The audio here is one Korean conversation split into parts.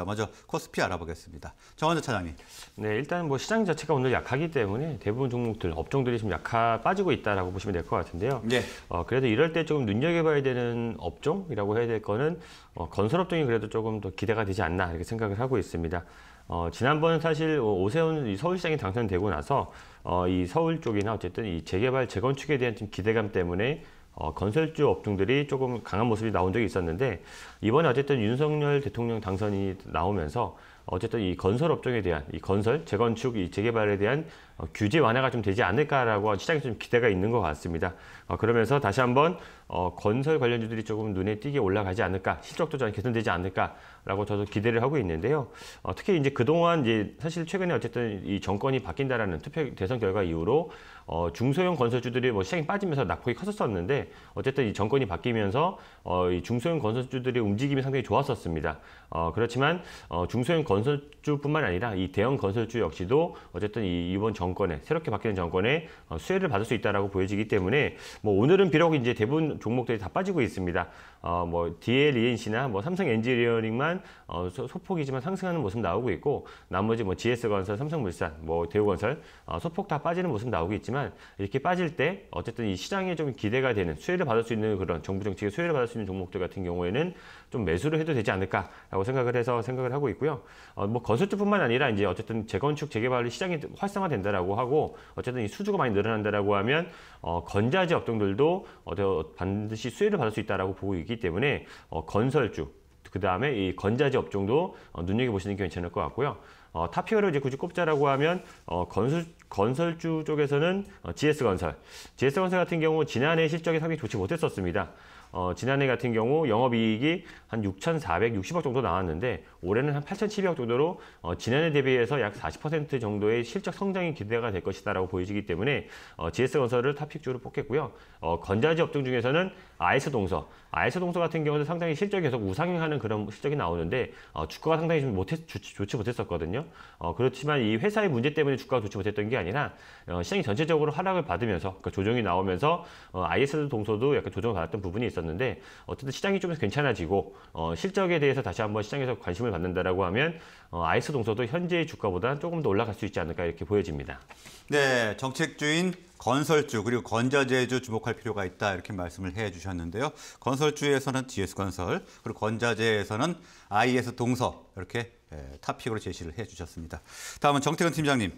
알 먼저 코스피 알아보겠습니다. 정원재 차장님. 네, 일단 뭐 시장 자체가 오늘 약하기 때문에 대부분 종목들, 업종들이 지금 약하 빠지고 있다라고 보시면 될 것 같은데요. 네. 어, 그래도 이럴 때 조금 눈여겨봐야 되는 업종이라고 해야 될 거는 어, 건설업종이 그래도 조금 더 기대가 되지 않나 이렇게 생각을 하고 있습니다. 어, 지난번 사실 오세훈 서울시장이 당선되고 나서 어, 이 서울 쪽이나 어쨌든 이 재개발 재건축에 대한 좀 기대감 때문에 어, 건설주 업종들이 조금 강한 모습이 나온 적이 있었는데 이번에 어쨌든 윤석열 대통령 당선이 나오면서 어쨌든 이 건설 업종에 대한 이 건설 재건축 이 재개발에 대한 어, 규제 완화가 좀 되지 않을까라고 시장에좀 기대가 있는 것 같습니다. 어, 그러면서 다시 한번 어, 건설 관련주들이 조금 눈에 띄게 올라가지 않을까, 실적도 잘 개선되지 않을까라고 저도 기대를 하고 있는데요. 어, 특히 이제 그동안 이제 사실 최근에 어쨌든 이 정권이 바뀐다라는 투표 대선 결과 이후로 어, 중소형 건설주들이 뭐 시장이 빠지면서 낙폭이 컸었었는데 어쨌든 이 정권이 바뀌면서 어, 이 중소형 건설주들의 움직임이 상당히 좋았었습니다. 어, 그렇지만 어, 중소형 건설주뿐만 아니라 이 대형 건설주 역시도 어쨌든 이 이번 정권에 새롭게 바뀌는 정권에 어, 수혜를 받을 수 있다라고 보여지기 때문에 뭐 오늘은 비록 이제 대부분 종목들이 다 빠지고 있습니다. 어, 뭐 DL ENC나 뭐 삼성 엔지니어링만 어, 소, 폭이지만 상승하는 모습 나오고 있고 나머지 뭐 GS 건설, 삼성물산, 뭐 대우건설 어, 소폭 다 빠지는 모습 나오고 있지만 이렇게 빠질 때 어쨌든 이 시장에 좀 기대가 되는 수혜를 받을 수 있는 그런 정부 정책의 수혜를 받을 수 있는 종목들 같은 경우에는 좀 매수를 해도 되지 않을까라고 생각을 해서 생각을 하고 있고요. 어, 뭐 건설주뿐만 아니라 이제 어쨌든 재건축 재개발 시장이 활성화된다라고 하고 어쨌든 이 수주가 많이 늘어난다라고 하면 어, 건자재 업종들도 어, 반 반드시 수혜를 받을 수 있다라고 보고 있기 때문에 어, 건설주 그 다음에 이 건자재 업종도 어, 눈여겨보시는 게 괜찮을 것 같고요. 어, 타피어를 이제 굳이 꼽자라고 하면 어, 건설, 건설주 쪽에서는 어, GS건설. GS건설 같은 경우 지난해 실적이 상당히 좋지 못했었습니다. 어, 지난해 같은 경우 영업이익이 한 6,460억 정도 나왔는데 올해는 한 8,700억 정도로 어, 지난해 대비해서 약 40% 정도의 실적 성장이 기대가 될 것이다라고 보이지기 때문에 어, GS건설을 탑픽주로 뽑겠고요. 어, 건자재 업종 중에서는 아이스 동서, 아이스 동서 같은 경우는 상당히 실적이 계속 우상향하는 그런 실적이 나오는데 어, 주가가 상당히 좀 못했, 좋지, 좋지 못했었거든요. 어, 그렇지만 이 회사의 문제 때문에 주가가 좋지 못했던 게 아니라 어, 시장이 전체적으로 하락을 받으면서 그 조정이 나오면서 어, 아이 동서도 약간 조정을 받았던 부분이 있었는데 어쨌든 시장이 좀 괜찮아지고 어, 실적에 대해서 다시 한번 시장에서 관심을 상승을 갖는다라고 하면 어, 아이스 동서도 현재의 주가보다 조금 더 올라갈 수 있지 않을까 이렇게 보여집니다. 네, 정책주인 건설주 그리고 건자재주 주목할 필요가 있다 이렇게 말씀을 해주셨는데요. 건설주에서는 GS건설 그리고 건자재에서는 IS 동서 이렇게 예, 탑픽으로 제시를 해주셨습니다. 다음은 정태근 팀장님.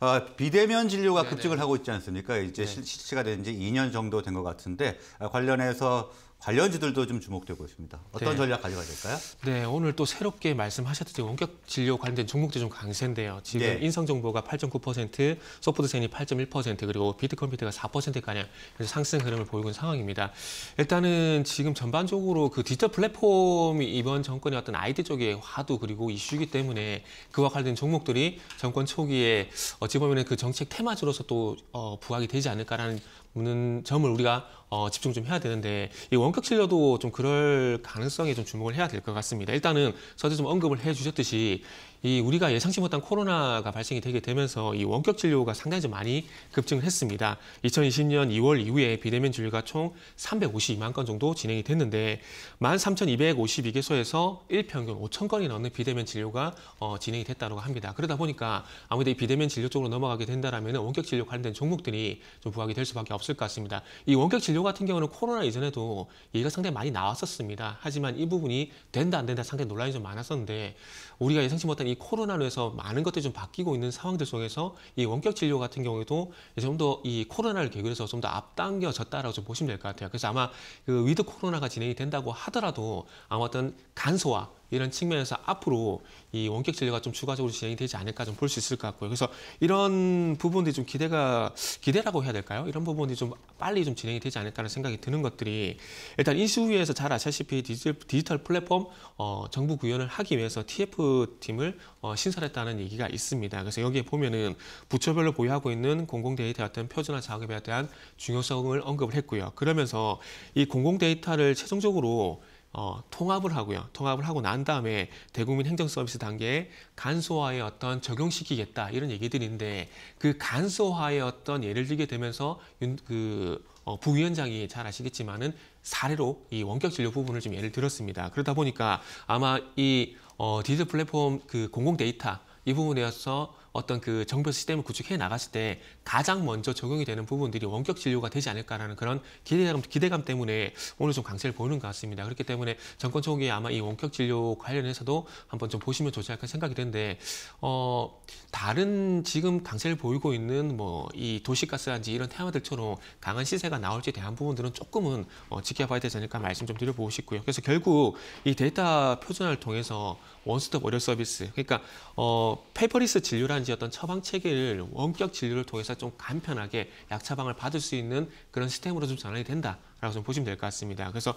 어, 비대면 진료가 네, 급증을 네네. 하고 있지 않습니까? 이제 네. 실시가 된지 2년 정도 된 것 같은데 아, 관련해서 관련지들도좀 주목되고 있습니다. 어떤 네. 전략 가져가야 될까요? 네, 오늘 또 새롭게 말씀하셨듯이 원격 진료 관련 된 종목들 이좀 강세인데요. 지금 네. 인성정보가 8.9%, 소프트센이 8.1% 그리고 비트컴퓨터가 4%가량 상승 흐름을 보이고 있는 상황입니다. 일단은 지금 전반적으로 그 디지털 플랫폼이 이번 정권의 어떤 IT 쪽의 화두 그리고 이슈이기 때문에 그와 관련된 종목들이 정권 초기에 어찌 보면 그 정책 테마주로서 또 어, 부각이 되지 않을까라는 는 점을 우리가 어, 집중 좀 해야 되는데 이 원격 진료도 좀 그럴 가능성에 좀 주목을 해야 될 것 같습니다. 일단은 서재 좀 언급을 해주셨듯이 이 우리가 예상치 못한 코로나가 발생이 되게 되면서 이 원격 진료가 상당히 좀 많이 급증을 했습니다. 2020년 2월 이후에 비대면 진료가 총 352만 건 정도 진행이 됐는데 13,252개소에서 일평균 5천 건이 넘는 비대면 진료가 어, 진행이 됐다고 합니다. 그러다 보니까 아무래도 이 비대면 진료 쪽으로 넘어가게 된다라면 원격 진료 관련된 종목들이 좀 부각이 될 수밖에 없을 것 같습니다. 이 원격 진료 같은 경우는 코로나 이전에도 얘기가 상당히 많이 나왔었습니다. 하지만 이 부분이 된다 안 된다 상당히 논란이 좀 많았었는데 우리가 예상치 못한 이 코로나로 해서 많은 것들이 좀 바뀌고 있는 상황들 속에서 이 원격 진료 같은 경우에도 좀 더 이 코로나를 계기로 해서 좀 더 앞당겨졌다라고 좀 보시면 될 것 같아요. 그래서 아마 그 위드 코로나가 진행이 된다고 하더라도 아마 어떤 간소화 이런 측면에서 앞으로 이 원격 진료가 좀 추가적으로 진행이 되지 않을까 좀 볼 수 있을 것 같고요. 그래서 이런 부분들이 좀 기대가 기대라고 해야 될까요? 이런 부분이 들좀 빨리 좀 진행이 되지 않을까라는 생각이 드는 것들이 일단 인수위에서 잘 아시다시피 디지털, 디지털 플랫폼 어, 정부 구현을 하기 위해서 TF 팀을 어, 신설했다는 얘기가 있습니다. 그래서 여기에 보면은 부처별로 보유하고 있는 공공 데이터 어떤 표준화 작업에 대한 중요성을 언급을 했고요. 그러면서 이 공공 데이터를 최종적으로 어, 통합을 하고요. 통합을 하고 난 다음에 대국민 행정 서비스 단계에 간소화의 어떤 적용시키겠다 이런 얘기들인데 그 간소화의 어떤 예를 들게 되면서 윤, 그 어, 부위원장이 잘 아시겠지만은 사례로 이 원격 진료 부분을 좀 예를 들었습니다. 그러다 보니까 아마 이 어, 디지털 플랫폼 그 공공 데이터 이 부분에 대해서 어떤 그 정부 시스템을 구축해 나갔을 때 가장 먼저 적용이 되는 부분들이 원격 진료가 되지 않을까라는 그런 기대감, 기대감 때문에 오늘 좀 강세를 보이는 것 같습니다. 그렇기 때문에 정권 초기에 아마 이 원격 진료 관련해서도 한번 좀 보시면 좋지 않을까 생각이 드는데 어, 다른 지금 강세를 보이고 있는 뭐 이 도시가스라든지 이런 테마들처럼 강한 시세가 나올지 대한 부분들은 조금은 어, 지켜봐야 되지 않을까 말씀 좀 드려보고 싶고요. 그래서 결국 이 데이터 표준화를 통해서 원스톱 의료 서비스 그러니까 어, 페퍼리스 진료라는 지었던 처방 체계를 원격 진료를 통해서 좀 간편하게 약 처방을 받을 수 있는 그런 시스템으로 좀 전환이 된다라고 좀 보시면 될 것 같습니다. 그래서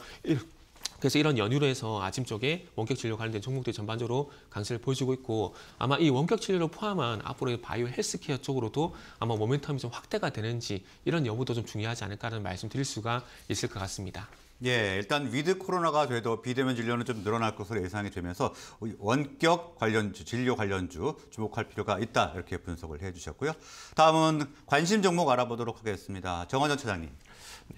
그래서 이런 연유로 해서 아침 쪽에 원격 진료 관련된 종목들이 전반적으로 강세를 보여주고 있고 아마 이 원격 진료를 포함한 앞으로의 바이오 헬스케어 쪽으로도 아마 모멘텀이 좀 확대가 되는지 이런 여부도 좀 중요하지 않을까라는 말씀 드릴 수가 있을 것 같습니다. 예, 일단 위드 코로나가 돼도 비대면 진료는 좀 늘어날 것으로 예상이 되면서 원격 관련주, 진료 관련주 주목할 필요가 있다 이렇게 분석을 해주셨고요. 다음은 관심 종목 알아보도록 하겠습니다. 정원전 차장님.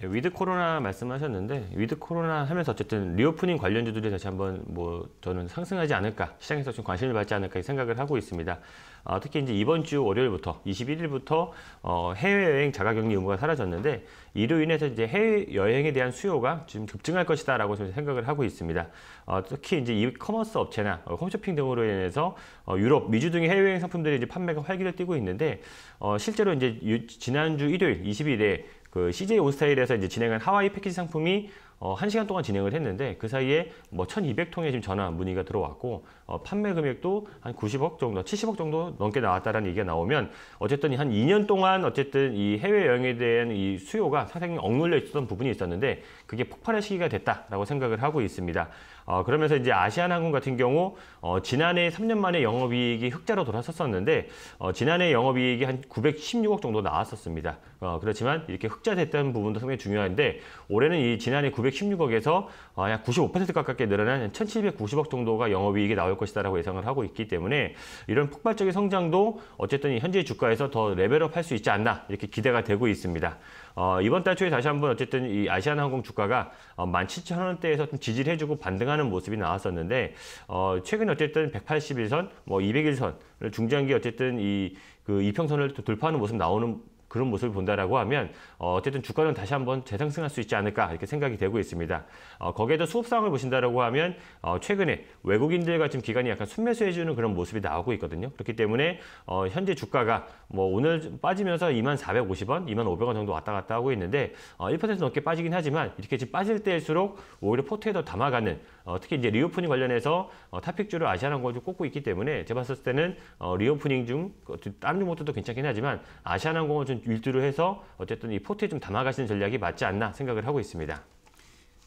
네, 위드 코로나 말씀하셨는데 위드 코로나 하면서 어쨌든 리오프닝 관련주들이 다시 한번 뭐 저는 상승하지 않을까 시장에서 좀 관심을 받지 않을까 생각을 하고 있습니다. 어, 특히 이제 이번 주 월요일부터 21일부터 어, 해외여행 자가격리 의무가 사라졌는데 이로 인해서 이제 해외여행에 대한 수요가 지금 급증할 것이다라고 저는 생각을 하고 있습니다. 어, 특히 이제 이커머스 업체나 홈쇼핑 등으로 인해서 어, 유럽, 미주 등의 해외여행 상품들이 이제 판매가 활기를 띠고 있는데 어, 실제로 이제 유, 지난주 일요일 20일에 그 CJ 온스타일에서 이제 진행한 하와이 패키지 상품이 어, 한시간 동안 진행을 했는데 그 사이에 뭐 1200통의 지금 전화 문의가 들어왔고 어, 판매 금액도 한 90억 정도, 70억 정도 넘게 나왔다라는 얘기가 나오면 어쨌든 한 2년 동안 어쨌든 이 해외여행에 대한 이 수요가 상당히 억눌려 있었던 부분이 있었는데 그게 폭발의 시기가 됐다라고 생각을 하고 있습니다. 어, 그러면서 이제 아시아나항공 같은 경우 어, 지난해 3년 만에 영업이익이 흑자로 돌아섰었는데 어, 지난해 영업이익이 한 916억 정도 나왔었습니다. 어, 그렇지만 이렇게 흑자됐다는 부분도 상당히 중요한데 올해는 이 지난해 916억에서 어, 약95% 가깝게 늘어난 1,790억 정도가 영업이익이 나올 것이다라고 예상을 하고 있기 때문에 이런 폭발적인 성장도 어쨌든 현재 주가에서 더 레벨업할 수 있지 않나 이렇게 기대가 되고 있습니다. 어, 이번 달 초에 다시 한번 어쨌든 이 아시아나항공 주가가 어, 17,000원대에서 좀 지지를 해주고 반등한 반등하는 모습이 나왔었는데 어, 최근 어쨌든 181선, 뭐 201선을 중장기 어쨌든 이 그 이평선을 돌파하는 모습 나오는 그런 모습을 본다라고 하면 어, 쨌든 주가는 다시 한번 재상승할 수 있지 않을까 이렇게 생각이 되고 있습니다. 어, 거기에도 수급 상황을 보신다라고 하면 어, 최근에 외국인들과 지금 기관이 약간 순매수해주는 그런 모습이 나오고 있거든요. 그렇기 때문에 어, 현재 주가가 뭐 오늘 빠지면서 24,450원, 2 5 0 0원 정도 왔다 갔다 하고 있는데 어, 1% 넘게 빠지긴 하지만 이렇게 지금 빠질 때일수록 오히려 포트에 더 담아가는 어, 특히 이제 리오프닝 관련해서 어, 탑픽주를 아시아나공을 꼽고 있기 때문에 제가 봤을 때는 어, 리오프닝 중 그, 다른 종목들도 괜찮긴 하지만 아시아나공은 좀 위주로 해서 어쨌든 이 포트에 좀 담아가시는 전략이 맞지 않나 생각을 하고 있습니다.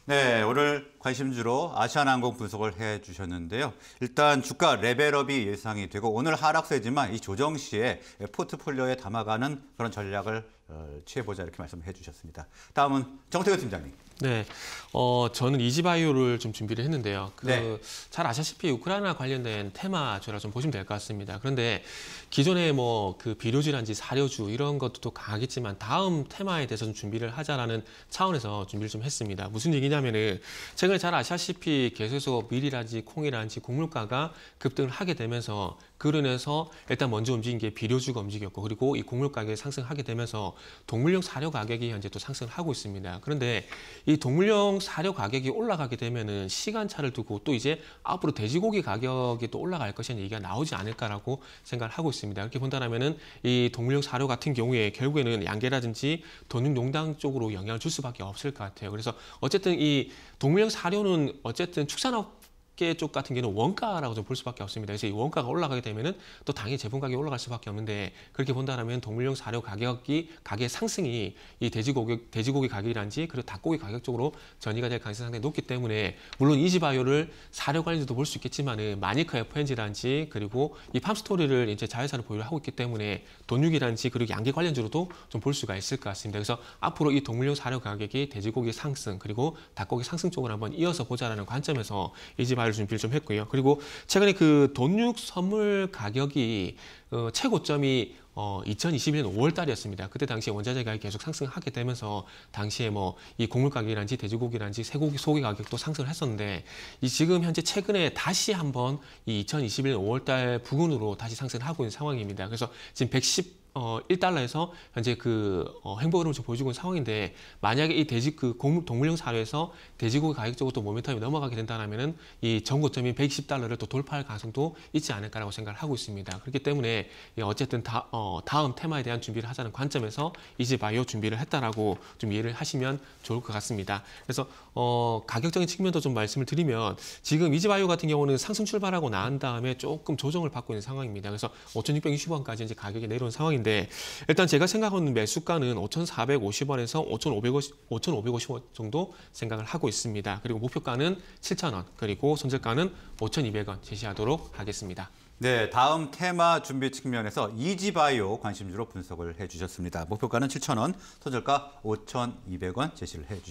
네, 오늘 관심주로 아시아나항공 분석을 해주셨는데요. 일단 주가 레벨업이 예상이 되고 오늘 하락세지만 이 조정 시에 포트폴리오에 담아가는 그런 전략을 어, 취해보자 이렇게 말씀해 주셨습니다. 다음은 정태근 팀장님. 네, 어, 저는 이지바이오를 좀 준비를 했는데요. 그, 네. 잘 아시다시피 우크라이나 관련된 테마 저라 좀 보시면 될 것 같습니다. 그런데 기존에 뭐 그 비료질환지 사료주 이런 것도 또 강하겠지만 다음 테마에 대해서 좀 준비를 하자라는 차원에서 준비를 좀 했습니다. 무슨 얘기냐면은 최근에 잘 아시다시피 계속해서 밀이라든지 콩이라든지 곡물가가 급등을 하게 되면서 그런에서 일단 먼저 움직인 게 비료주가 움직였고 그리고 이 곡물 가격이 상승하게 되면서 동물용 사료 가격이 현재 또 상승하고 있습니다. 그런데 이 동물용 사료 가격이 올라가게 되면은 시간차를 두고 또 이제 앞으로 돼지고기 가격이 또 올라갈 것이라는 얘기가 나오지 않을까라고 생각을 하고 있습니다. 이렇게 본다면은이 동물용 사료 같은 경우에 결국에는 양계라든지 돈육농당 쪽으로 영향을 줄 수밖에 없을 것 같아요. 그래서 어쨌든 이 동물용 사료는 어쨌든 축산업 업계 쪽 같은 경우는 원가라고 좀 볼 수밖에 없습니다. 그래서 이 원가가 올라가게 되면은 또 당연히 제품 가격이 올라갈 수밖에 없는데 그렇게 본다면 동물용 사료 가격이 가격 상승이 이 돼지고기 돼지고기 가격이란지 그리고 닭고기 가격 쪽으로 전이가 될 가능성이 상당히 높기 때문에 물론 이지바이오를 사료 관리도 련볼수 있겠지만은 마니카 FNG란지 그리고 이 팜스토리를 이제 자회사로 보유를 하고 있기 때문에 돈육이란지 그리고 양계 관련주로도 좀 볼 수가 있을 것 같습니다. 그래서 앞으로 이 동물용 사료 가격이 돼지고기 상승 그리고 닭고기 상승 쪽을 한번 이어서 보자라는 관점에서 이지바이오 잘 준비를 좀 했고요. 그리고 최근에 그 돈육 선물 가격이 어, 최고점이 어, 2021년 5월 달이었습니다. 그때 당시에 원자재 가격이 계속 상승하게 되면서 당시에 뭐 이 곡물 가격이란지 돼지고기란지 쇠고기 소고기 가격도 상승을 했었는데 이 지금 현재 최근에 다시 한번 이 2021년 5월 달 부근으로 다시 상승을 하고 있는 상황입니다. 그래서 지금 110 어, 1달러에서 현재 그 어, 행복 흐름을 좀 보여주고 있는 상황인데 만약에 이 돼지 그 동물용 사료에서 돼지고기 가격 적으로또 모멘텀이 넘어가게 된다면은 이 전고점인 110달러를 또 돌파할 가능성도 있지 않을까라고 생각을 하고 있습니다. 그렇기 때문에 예, 어쨌든 다, 어, 다음 테마에 대한 준비를 하자는 관점에서 이제바이오 준비를 했다라고 좀 이해를 하시면 좋을 것 같습니다. 그래서 어, 가격적인 측면도 좀 말씀을 드리면 지금 이지바이오 같은 경우는 상승 출발하고 난 다음에 조금 조정을 받고 있는 상황입니다. 그래서 5,620원까지 이제 가격이 내려온 상황인데 있는데 일단 제가 생각하는 매수가는 5,450원에서 5,550, 5,550원 정도 생각을 하고 있습니다. 그리고 목표가는 7,000원, 그리고 손절가는 5,200원 제시하도록 하겠습니다. 네, 다음 테마 준비 측면에서 이지바이오 관심주로 분석을 해주셨습니다. 목표가는 7,000원, 손절가 5,200원 제시를 해주셨습니다.